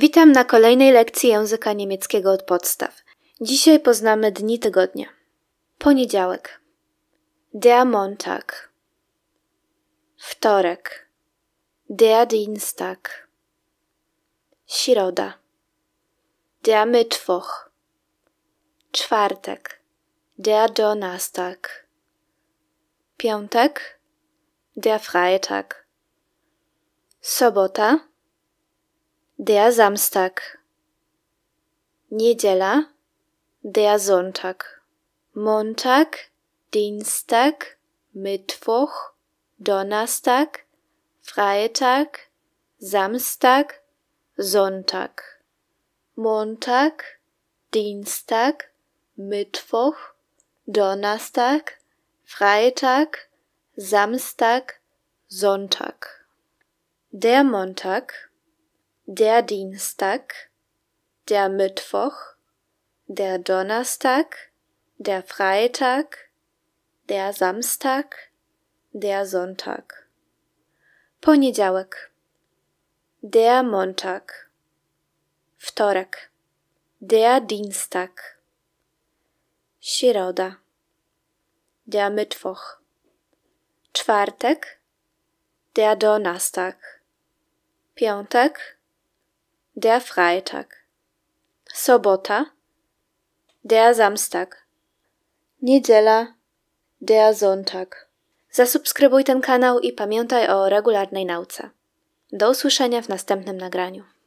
Witam na kolejnej lekcji języka niemieckiego od podstaw. Dzisiaj poznamy dni tygodnia. Poniedziałek. Der Montag. Wtorek. Der Dienstag. Środa. Der Mittwoch. Czwartek. Der Donnerstag. Piątek. Der Freitag. Sobota. der Samstag, Niedziela, der Sonntag, Montag, Dienstag, Mittwoch, Donnerstag, Freitag, Samstag, Sonntag, Montag, Dienstag, Mittwoch, Donnerstag, Freitag, Samstag, Sonntag. Der Montag, der Dienstag, der Mittwoch, der Donnerstag, der Freitag, der Samstag, der Sonntag. Poniedziałek, der Montag, wtorek, der Dienstag, środa, der Mittwoch, czwartek, der Donnerstag, piątek, der Freitag, Sobota, der Samstag, niedziela, der Sonntag. Zasubskrybuj ten kanał i pamiętaj o regularnej nauce. Do usłyszenia w następnym nagraniu.